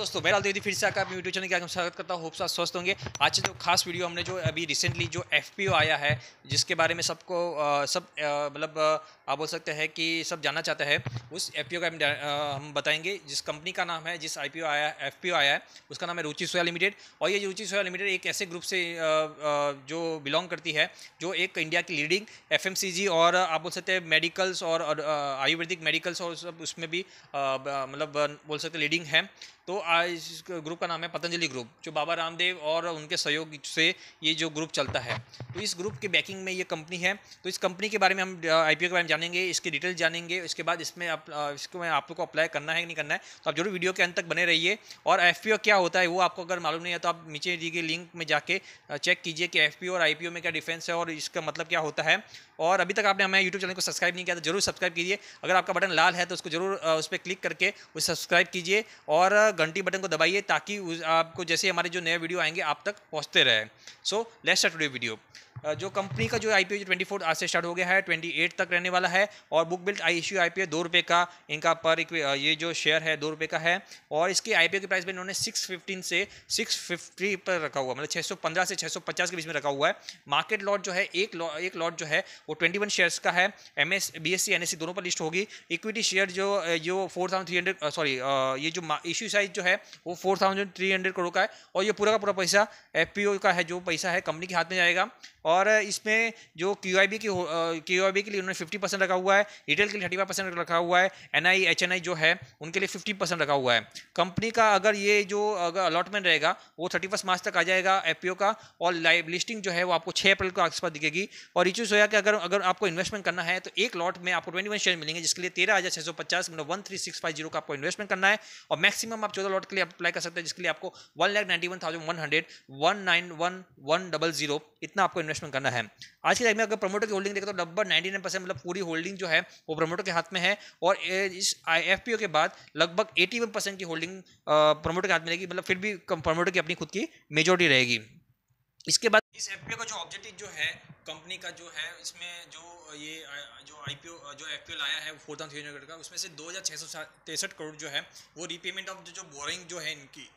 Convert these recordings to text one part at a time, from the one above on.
दोस्तों मेरा दीदी फिर से आपका यूट्यूब चैनल के आगे स्वागत करता हूँ होप साथ स्वस्थ होंगे आज जो खास वीडियो हमने जो अभी रिसेंटली जो एफ आया है जिसके बारे में सबको सब मतलब आप बोल सकते हैं कि सब जानना चाहते हैं उस एफ का हम बताएंगे जिस कंपनी का नाम है जिस आई आया एफ आया है उसका नाम है रुचि सोया लिमिटेड और ये रुचि सोया लिमिटेड एक ऐसे ग्रुप से जो बिलोंग करती है जो एक इंडिया की लीडिंग एफ और आप बोल सकते हैं मेडिकल्स और आयुर्वेदिक मेडिकल्स और सब उसमें भी मतलब बोल सकते लीडिंग है तो इस ग्रुप का नाम है पतंजलि ग्रुप जो बाबा रामदेव और उनके सहयोग से ये जो ग्रुप चलता है तो इस ग्रुप के बैकिंग में ये कंपनी है तो इस कंपनी के बारे में हम आईपीओ के बारे में जानेंगे इसके डिटेल्स जानेंगे इसके बाद इसमें आप इसको मैं आप लोग को अप्लाई करना है कि नहीं करना है तो आप जरूर वीडियो के अंत तक बने रहिए और एफ क्या होता है वो आपको अगर मालूम नहीं है तो आप नीचे दी गई लिंक में जाके चेक कीजिए कि एफ और आई आईपीओ में क्या डिफरेंस है और इसका मतलब क्या होता है और अभी तक आपने हमें यूट्यूब चैनल को सब्सक्राइब नहीं किया तो जरूर सब्सक्राइब कीजिए अगर आपका बटन लाल है तो उसको जरूर उस पर क्लिक करके उसे सब्सक्राइब कीजिए और घंटी बटन को दबाइए ताकि आपको जैसे हमारे जो नए वीडियो आएंगे आप तक पहुँचते रहे सो लेट्स टूडे वीडियो जो कंपनी का जो आई पी ट्वेंटी फोर आज से स्टार्ट हो गया है ट्वेंटी एट तक रहने वाला है और book built I issue I P दो रुपये का इनका पर ये जो शेयर है दो रुपये का है और इसके आई के प्राइस में इन्होंने सिक्स फिफ्टीन से सिक्स फिफ्टी पर रखा हुआ मतलब छः सौ पंद्रह से छः सौ पचास के बीच में रखा हुआ है मार्केट लॉट जो है एक लॉट एक लॉट जो है वो ट्वेंटी वन शेयर्स का है M S B S C N S C दोनों पर लिस्ट होगी इक्विटी शेयर जो जो four thousand three hundred sorry ये जो इश्यू साइज जो है वो four thousand three hundred crore का है और ये पूरा का पूरा पैसा एफ पी ओ का है जो पैसा है कंपनी के हाथ में जाएगा और इसमें जो क्यू आई बी की क्यू आई बी के लिए उन्होंने फिफ्टी परसेंट रखा हुआ है रिटेल के लिए थर्टी फाइव परसेंट रखा हुआ है N I H N I जो है उनके लिए फिफ्टी परसेंट रखा हुआ है कंपनी का अगर ये जो अगर अलॉटमेंट रहेगा वो थर्टी फर्स्ट मार्च तक आ जाएगा एफ पी ओ का और लाइव लिस्टिंग जो है वो आपको छः अप्रैल को आसपास दिखेगी और चूज़ होगा कि अगर अगर आपको इन्वेस्टमेंट करना है तो एक लॉट में आपको ट्वेंटी वन शेयर मिलेंगे जिसके लिए तेरह हज़ार छः सौ पचास मतलब one three six five zero का आपको इन्वेस्टमेंट करना है और मैक्सिमम आप चौदह लॉट के लिए अप्लाई कर सकते हैं जिसके लिए आपको one lakh ninety one thousand one hundred one nine one one double zero इतना आपको इन्वेस्ट इन्वेस्टमेंट करना है आज की टाइम में अगर प्रमोटर की होल्डिंग देखें तो लगभग नाइन्टी नाइन परसेंट मतलब पूरी होल्डिंग जो है वो प्रमोटर के हाथ में है और इस एफ के बाद लगभग एटी वन परसेंट की होल्डिंग प्रमोटर के हाथ में रहेगी मतलब फिर भी प्रमोटर की अपनी खुद की मेजोरिटी रहेगी इसके बाद इस एफ का जो ऑब्जेक्टिव जो है कंपनी का जो है इसमें जो ये जो आई जो एफ लाया है फोर थाउजेंड थ्री हंड्रेड का उसमें से दो हज़ार छः सौ तिरसठ करोड़ जो है वो रीपेमेंट ऑफ जो बोरिंग जो है इनकी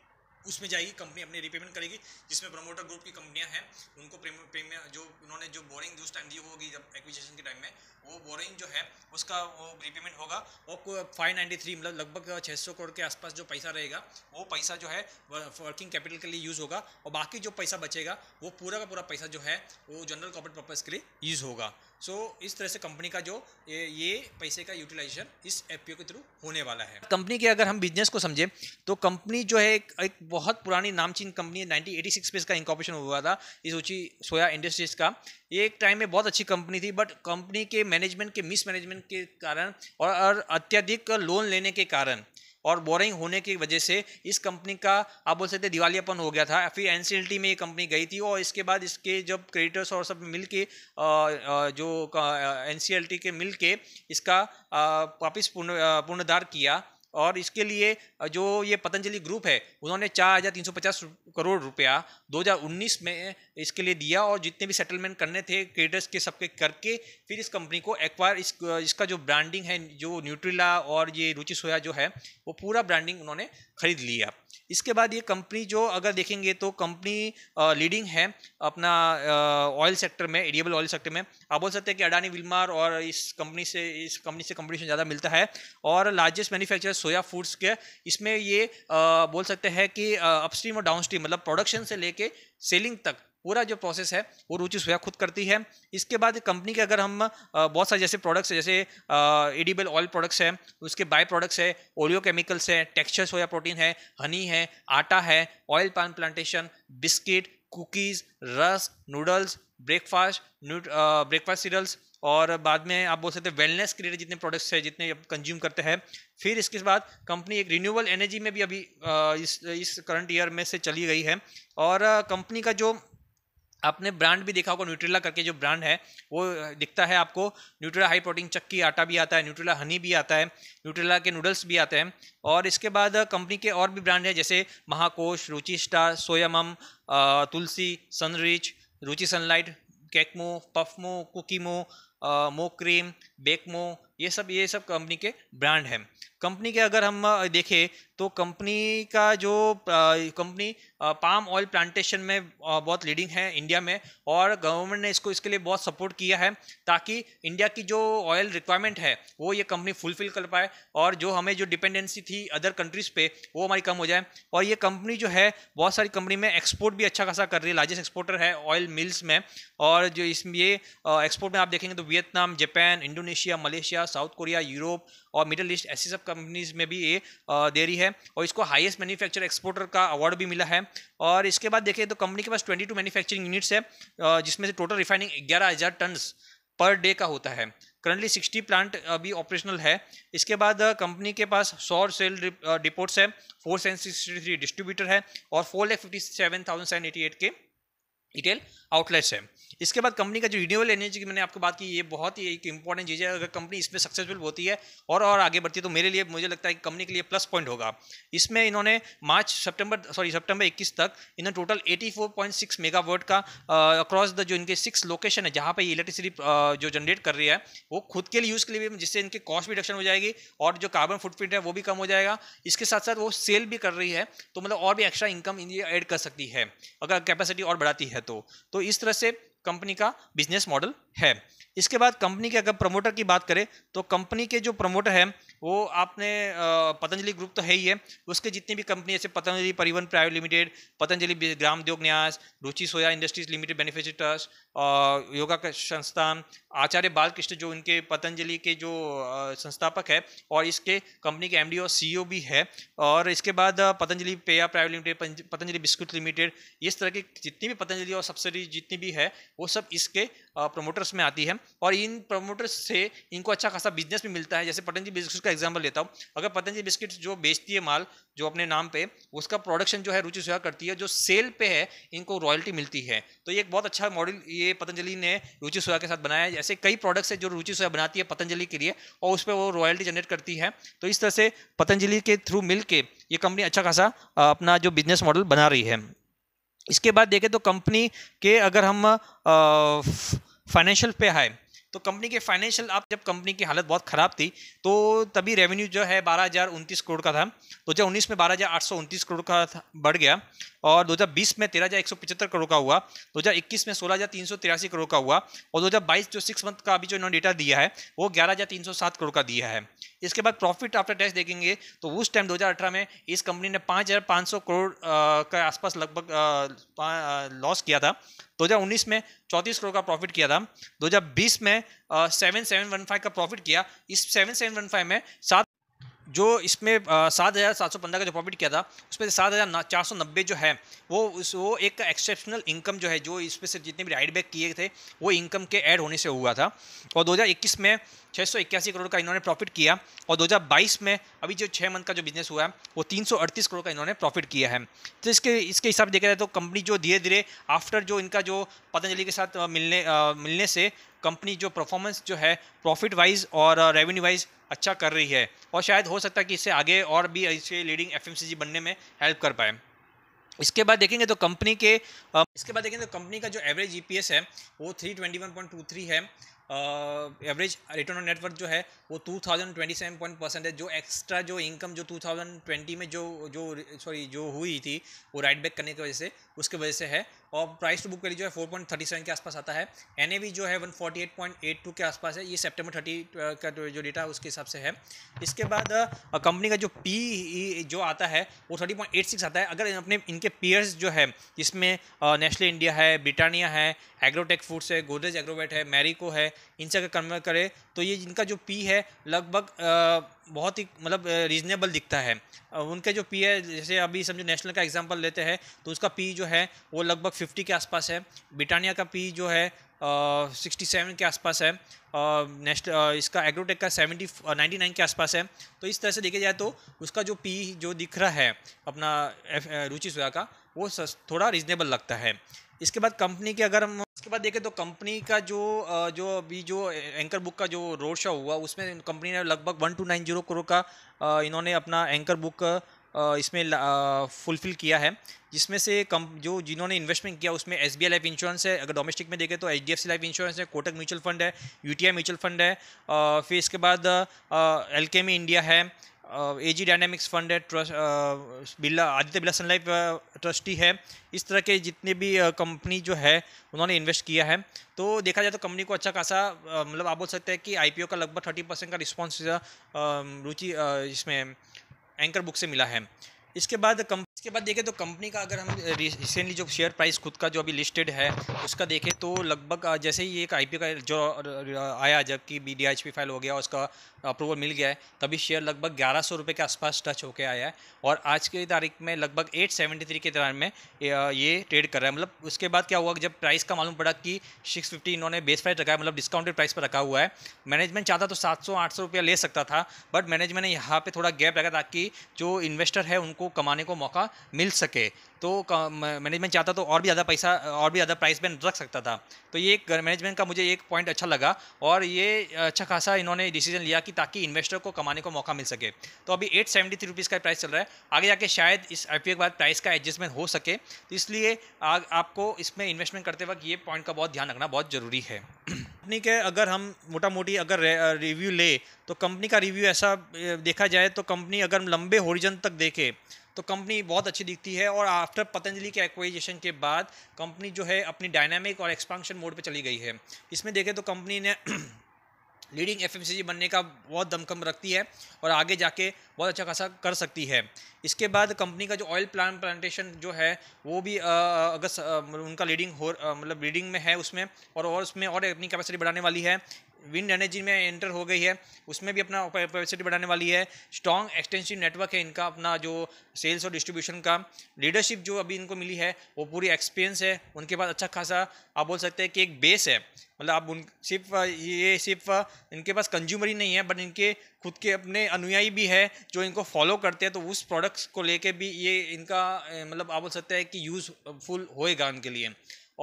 उसमें जाएगी कंपनी अपने रिपेमेंट करेगी जिसमें प्रमोटर ग्रुप की कंपनियां हैं उनको प्रीमियम जो उन्होंने जो बोरिंग उस टाइम दी होगी जब एक्विजिशन के टाइम में वो बोरिंग जो है उसका वो रिपेमेंट होगा और फाइव नाइन्टी थ्री मतलब लगभग छः सौ करोड़ के आसपास जो पैसा रहेगा वो पैसा जो है वर्किंग कैपिटल के लिए यूज़ होगा और बाकी जो पैसा बचेगा वो पूरा का पूरा पैसा जो है वो जनरल कॉपरेट पर्पज़ के लिए यूज़ होगा सो so, इस तरह से कंपनी का जो ये, ये पैसे का यूटिलाइजेशन इस एफ के थ्रू होने वाला है कंपनी के अगर हम बिजनेस को समझें तो कंपनी जो है एक, एक बहुत पुरानी नामचीन कंपनी है नाइनटीन पे इसका इंकॉपरेशन हुआ था इस ऊंची सोया इंडस्ट्रीज का ये एक टाइम में बहुत अच्छी कंपनी थी बट कंपनी के मैनेजमेंट के मिसमैनेजमेंट के कारण और, और अत्यधिक लोन लेने के कारण और बोरिंग होने की वजह से इस कंपनी का आप बोल सकते दिवालियापन हो गया था फिर टी में ये कंपनी गई थी और इसके बाद इसके जब क्रेडिटर्स और सब मिल के जो टी के मिल के इसका वापिस पुनर्धार किया और इसके लिए जो ये पतंजलि ग्रुप है उन्होंने चार हज़ार तीन सौ पचास करोड़ रुपया 2019 में इसके लिए दिया और जितने भी सेटलमेंट करने थे क्रेडर्स के सबके करके फिर इस कंपनी को एक्वायर इस, इसका जो ब्रांडिंग है जो न्यूट्रिला और ये रुचि सोया जो है वो पूरा ब्रांडिंग उन्होंने खरीद लिया इसके बाद ये कंपनी जो अगर देखेंगे तो कंपनी लीडिंग है अपना ऑयल सेक्टर में एडिएबल ऑयल सेक्टर में आप बोल सकते हैं कि अडानी विलमार और इस कंपनी से इस कंपनी से कंपटीशन ज़्यादा मिलता है और लार्जेस्ट मैन्युफैक्चरर सोया फूड्स के इसमें ये आ, बोल सकते हैं कि अपस्ट्रीम और डाउनस्ट्रीम मतलब प्रोडक्शन से लेके सेलिंग तक पूरा जो प्रोसेस है वो रुचि सोया खुद करती है इसके बाद कंपनी के अगर हम बहुत सारे जैसे प्रोडक्ट्स है जैसे एडिबल ऑयल प्रोडक्ट्स हैं उसके बाय प्रोडक्ट्स है ओलियो केमिकल्स है टेक्सचर सोया प्रोटीन है हनी है आटा है oil palm plantation biscuit cookies rusk noodles breakfast breakfast cereals और बाद में आप बोल सकते हैं वेलनेस के जितने प्रोडक्ट्स हैं जितने आप कंज्यूम करते हैं फिर इसके बाद कंपनी एक रिन्यूएबल एनर्जी में भी अभी इस इस करंट ईयर में से चली गई है और कंपनी का जो आपने ब्रांड भी देखा होगा न्यूट्रेला करके जो ब्रांड है वो दिखता है आपको न्यूट्रेला हाई प्रोटीन चक्की आटा भी आता है न्यूट्रेला हनी भी आता है न्यूट्रेला के नूडल्स भी आते हैं और इसके बाद कंपनी के और भी ब्रांड हैं जैसे महाकोश रुचि स्टार सोयामम तुलसी सनरिच रुचि सनलाइट कैकमो पफमो कुकीमो मो क्रीम बेकमो ये सब ये सब कंपनी के ब्रांड हैं कंपनी के अगर हम देखें तो कंपनी का जो कंपनी पाम ऑयल प्लांटेशन में बहुत लीडिंग है इंडिया में और गवर्नमेंट ने इसको इसके लिए बहुत सपोर्ट किया है ताकि इंडिया की जो ऑयल रिक्वायरमेंट है वो ये कंपनी फुलफिल कर पाए और जो हमें जो डिपेंडेंसी थी अदर कंट्रीज़ पे वो हमारी कम हो जाए और ये कंपनी जो है बहुत सारी कंपनी में एक्सपोर्ट भी अच्छा खासा कर रही है लार्जेस्ट एक्सपोर्टर है ऑयल मिल्स में और जो इसमें ये एक्सपोर्ट में आप देखेंगे तो Vietnam Japan Indonesia Malaysia South Korea Europe और मिडल ईस्ट ऐसी सब कंपनीज में भी ये दे रही है और इसको हाईएस्ट मैन्युफैक्चर एक्सपोर्टर का अवार्ड भी मिला है और इसके बाद देखें तो कंपनी के पास ट्वेंटी टू मैन्युफैक्चरिंग यूनिट्स है जिसमें से टोटल रिफाइनिंग ग्यारह हज़ार टन पर डे का होता है करंटली 60 प्लांट अभी ऑपरेशनल है इसके बाद कंपनी के पास सौ सेल डिपोर्ट्स है फोर सेवन डिस्ट्रीब्यूटर है और four lakh fifty seven thousand seven eighty eight के रिटेल आउटलेट्स है इसके बाद कंपनी का जो रिन्यूएबल एनर्जी की मैंने आपको बात की ये बहुत ही एक इंपॉर्टेंट चीज़ है अगर कंपनी इसमें सक्सेसफुल होती है और और आगे बढ़ती है तो मेरे लिए मुझे लगता है कि कंपनी के लिए प्लस पॉइंट होगा इसमें इन्होंने मार्च सितंबर सॉरी सितंबर 21 तक इन्होंने टोटल 84.6 मेगावाट का अक्रॉस द जो इनके सिक्स लोकेशन है जहाँ पर ये इलेक्ट्रिसिटी जो जनरेट कर रही है वो खुद के लिए यूज़ के लिए भी जिससे इनकी कॉस्ट भी रिडक्शन हो जाएगी और जो कार्बन फुटप्रिंट है वो भी कम हो जाएगा इसके साथ साथ वो सेल भी कर रही है तो मतलब और भी एक्स्ट्रा इनकम इन ऐड कर सकती है अगर कैपेसिटी और बढ़ाती है तो। तो तो इस तरह से कंपनी का बिजनेस मॉडल है इसके बाद कंपनी के अगर प्रमोटर की बात करें तो कंपनी के जो प्रमोटर है वो आपने पतंजलि ग्रुप तो है ही है उसके जितनी भी कंपनी जैसे पतंजलि परिवहन private limited Patanjali Gram Udyog Nyas Ruchi soya industries limited benefit trust और योगा का संस्थान आचार्य बालकृष्ण जो इनके पतंजलि के जो संस्थापक है और इसके कंपनी के एमडी और सीईओ e भी है और इसके बाद Patanjali Peya private limited Patanjali biscuit limited इस तरह की जितनी भी पतंजलि और सब्सिडी जितनी भी है वो सब इसके प्रमोटर्स में आती है और इन प्रमोटर्स से इनको अच्छा खासा बिजनेस भी मिलता है जैसे पतंजलि बिस्किट का एग्जाम्पल लेता हूँ अगर पतंजलि बिस्किट जो बेचती है माल जो अपने नाम पे उसका प्रोडक्शन जो है रुचि सुहा करती है जो सेल पे है इनको रॉयल्टी मिलती है तो ये एक बहुत अच्छा मॉडल ये पतंजलि ने रुचि सुहा के साथ बनाया है ऐसे कई प्रोडक्ट्स है जो रुचि सुहा बनाती है पतंजलि के लिए और उस पर वो रॉयल्टी जनरेट करती है तो इस तरह से पतंजलि के थ्रू मिल के ये कंपनी अच्छा खासा अपना जो बिजनेस मॉडल बना रही है इसके बाद देखें तो कंपनी के अगर हम फाइनेंशियल पे हाई तो कंपनी के फाइनेंशियल आप जब कंपनी की हालत बहुत ख़राब थी तो तभी रेवेन्यू जो है बारह हज़ार उनतीस करोड़ का था दो हज़ार उन्नीस में बारह हज़ार आठ सौ उनतीस करोड़ का था, बढ़ गया और दो हज़ार बीस में तेरह हज़ार एक सौ पचहत्तर करोड़ का हुआ दो हज़ार इक्कीस में सोलह हज़ार तीन सौ तिरासी करोड़ का हुआ और दो हज़ार बाईस जो सिक्स मंथ का अभी जो इन्होंने डेटा दिया है वो ग्यारह हज़ार तीन सौ सात करोड़ का दिया है इसके बाद प्रॉफिट आफ्टर टैक्स देखेंगे तो उस टाइम दो हज़ार अठारह में इस कंपनी ने पाँच पाँच हज़ार सौ करोड़ के आसपास लगभग लॉस किया था 2019 में 34 करोड़ का प्रॉफिट किया था 2020 में सेवन सेवन वन फाइव का प्रॉफिट किया इस सेवन सेवन वन फाइव में सात जो इसमें सात हज़ार सात सौ पंद्रह का जो प्रॉफिट किया था उसमें सात हज़ार चार सौ नब्बे जो है वो उस वो एक एक्सेप्शनल इनकम जो है जो इसमें से जितने भी राइड बैक किए थे वो इनकम के ऐड होने से हुआ था और 2021 में छः करोड़ का इन्होंने प्रॉफिट किया और 2022 में अभी जो छः मंथ का जो बिजनेस हुआ है वो 338 करोड़ का इन्होंने प्रॉफिट किया है तो इसके इसके हिसाब से देखा जाए तो कंपनी जो धीरे धीरे आफ्टर जो इनका जो पतंजलि के साथ मिलने आ, मिलने से कंपनी जो परफॉर्मेंस जो है प्रॉफिट वाइज और रेवेन्यू वाइज अच्छा कर रही है और शायद हो सकता है कि इससे आगे और भी इसके लीडिंग एफ बनने में हेल्प कर पाए इसके बाद देखेंगे तो कंपनी के इसके बाद देखेंगे तो कंपनी का जो एवरेज ई e है वो 321.23 है एवरेज रिटर्न ऑन नेटवर्क जो है वो two thousand twenty seven point percent है जो एक्स्ट्रा जो इनकम जो टू थाउजेंड ट्वेंटी में जो जो सॉरी जो हुई थी वो राइट बैक करने की वजह से उसकी वजह से है और प्राइस टू बुक लिए जो है फोर पॉइंट थर्टी सेवन के आसपास आता है एन ए वी जो है one forty eight point eight two के आसपास है ये सेप्टेम्बर थर्टी uh, का जो डेटा है उसके हिसाब से है इसके बाद कंपनी uh, का जो पी e, जो आता है वो थर्टी पॉइंट एट सिक्स आता है अगर अपने इनके पेयर्स जो है जिसमें नेशनल uh, इंडिया है ब्रिटानिया है एग्रोटेक फूड्स है गोदरेज एग्रोवेट है मैरिको है इनसे अगर कन्वर्ट करें तो ये इनका जो पी है लगभग बहुत ही मतलब रीजनेबल दिखता है उनके जो पी है जैसे अभी समझो नेशनल का एग्जांपल लेते हैं तो उसका पी जो है वो लगभग 50 के आसपास है ब्रिटानिया का पी जो है सिक्सटी सेवन के आसपास है नेक्स्ट इसका एग्रोटेक का सेवेंटी नाइन्टी नाइन के आसपास है तो इस तरह से देखा जाए तो उसका जो पी जो दिख रहा है अपना रुचि सुधा का वो थोड़ा रीजनेबल लगता है इसके बाद कंपनी के अगर हम उसके बाद देखें तो कंपनी का जो जो अभी जो एंकर बुक का जो रोड शो हुआ उसमें कंपनी ने लगभग one two nine zero crore का इन्होंने अपना एंकर बुक इसमें फुलफिल किया है जिसमें से कम जो जिन्होंने इन्वेस्टमेंट किया उसमें एस बी लाइफ इंश्योरेंस है अगर डोमेस्टिक में देखें तो H D F C life insurance है कोटक म्यूचुअल फंड है U T I mutual fund है फिर इसके बाद एल के मी इंडिया है एजी डायनेमिक्स फंड है trust Birla Aditya Birla Sun Life trustee है इस तरह के जितने भी कंपनी जो है उन्होंने इन्वेस्ट किया है तो देखा जाए तो कंपनी को अच्छा खासा मतलब आप बोल सकते हैं कि आईपीओ का लगभग थर्टी परसेंट का रिस्पॉन्स रुचि इसमें एंकर बुक से मिला है इसके बाद कम इसके बाद देखें तो कंपनी का अगर हम रिसेंटली जो शेयर प्राइस खुद का जो अभी लिस्टेड है उसका देखें तो लगभग जैसे ही एक आईपीओ का जो आया जबकि बी डी फाइल हो गया उसका अप्रूवल मिल गया है तभी शेयर लगभग ग्यारह सौ रुपये के आसपास टच होकर आया है और आज की तारीख में लगभग एट सेवेंटी थ्री के दौरान में ये ट्रेड कर रहा है मतलब उसके बाद क्या हुआ जब प्राइस का मालूम पड़ा कि सिक्स फिफ्टी इन्होंने बेस प्राइस रखा है मतलब डिस्काउंटेड प्राइस पर रखा हुआ है मैनेजमेंट चाहता तो सात सौ आठ सौ रुपया ले सकता था बट मैनेजमेंट ने यहाँ पर थोड़ा गैप रखा ताकि जो इन्वेस्टर है उनको कमाने को मौका का मिल सके तो मैनेजमेंट चाहता तो और भी ज़्यादा पैसा और भी ज़्यादा प्राइस में रख सकता था तो ये एक मैनेजमेंट का मुझे एक पॉइंट अच्छा लगा और ये अच्छा खासा इन्होंने डिसीजन लिया कि ताकि इन्वेस्टर को कमाने को मौका मिल सके तो अभी एट सेवेंटी थ्री रुपीज़ का प्राइस चल रहा है आगे जाके शायद इस आई के बाद प्राइस का एडजस्टमेंट हो सके तो इसलिए आपको इसमें इन्वेस्टमेंट करते वक्त ये पॉइंट का बहुत ध्यान रखना बहुत ज़रूरी है कंपनी के अगर हम मोटा मोटी अगर रिव्यू ले तो कंपनी का रिव्यू ऐसा देखा जाए तो कंपनी अगर लंबे होरिजन तक देखे तो कंपनी बहुत अच्छी दिखती है और आफ्टर पतंजलि के एक्वाइजेशन के बाद कंपनी जो है अपनी डायनामिक और एक्सपांशन मोड पर चली गई है इसमें देखें तो कंपनी ने लीडिंग एफ बनने का बहुत दमखम रखती है और आगे जाके बहुत अच्छा खासा कर सकती है इसके बाद कंपनी का जो ऑयल प्लान प्लांटेशन जो है वो भी अगर मतलब उनका लीडिंग हो मतलब लीडिंग में है उसमें और और उसमें और अपनी कैपेसिटी बढ़ाने वाली है विंड एनर्जी में एंटर हो गई है उसमें भी अपना कैपेसिटी बढ़ाने वाली है स्ट्रॉन्ग एक्सटेंसिव नेटवर्क है इनका अपना जो सेल्स और डिस्ट्रीब्यूशन का लीडरशिप जो अभी इनको मिली है वो पूरी एक्सपीरियंस है उनके पास अच्छा खासा आप बोल सकते हैं कि एक बेस है मतलब आप उन सिर्फ ये सिर्फ इनके पास कंज्यूमर ही नहीं है बट इनके खुद के अपने अनुयायी भी है जो इनको फॉलो करते हैं तो उस प्रोडक्ट्स को लेके भी ये इनका मतलब आप बोल सकते हैं कि यूज़फुल होएगा उनके लिए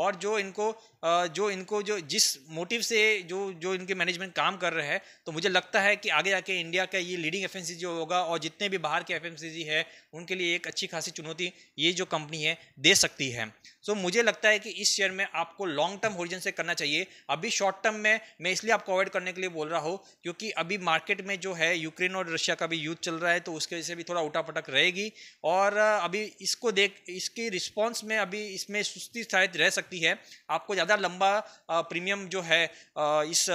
और जो इनको जो इनको जो जिस मोटिव से जो जो इनके मैनेजमेंट काम कर रहे हैं तो मुझे लगता है कि आगे जाके इंडिया का ये लीडिंग एफ जो होगा और जितने भी बाहर के एफ है उनके लिए एक अच्छी खासी चुनौती ये जो कंपनी है दे सकती है सो so, मुझे लगता है कि इस शेयर में आपको लॉन्ग टर्म होरिजन से करना चाहिए अभी शॉर्ट टर्म में मैं इसलिए आपको अवॉइड करने के लिए बोल रहा हूँ क्योंकि अभी मार्केट में जो है यूक्रेन और रशिया का भी युद्ध चल रहा है तो उसके वजह से भी थोड़ा उठापटक रहेगी और अभी इसको देख इसकी रिस्पॉन्स में अभी इसमें सुस्ती शायद रह सकती है आपको ज़्यादा ज़्यादा लंबा प्रीमियम जो है इस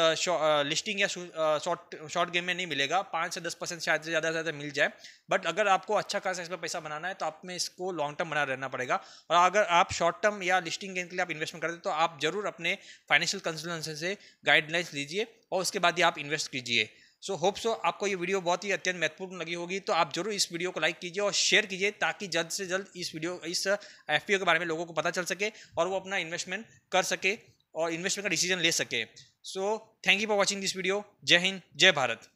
लिस्टिंग या शॉर्ट शॉर्ट गेम में नहीं मिलेगा पाँच से दस परसेंट शायद से ज़्यादा से ज़्यादा मिल जाए बट अगर आपको अच्छा खासा इसमें पैसा बनाना है तो आप में इसको लॉन्ग टर्म बना रहना पड़ेगा और अगर आप शॉर्ट टर्म या लिस्टिंग गेम के लिए आप इन्वेस्टमेंट करते हैं तो आप ज़रूर अपने फाइनेंशियल कंसल्टेंसी से गाइडलाइंस लीजिए और उसके बाद ही आप इन्वेस्ट कीजिए सो होप सो आपको ये वीडियो बहुत ही अत्यंत महत्वपूर्ण लगी होगी तो आप जरूर इस वीडियो को लाइक कीजिए और शेयर कीजिए ताकि जल्द से जल्द इस वीडियो इस एफ uh, के बारे में लोगों को पता चल सके और वो अपना इन्वेस्टमेंट कर सके और इन्वेस्टमेंट का डिसीजन ले सके so thank you for watching this video जय हिंद जय भारत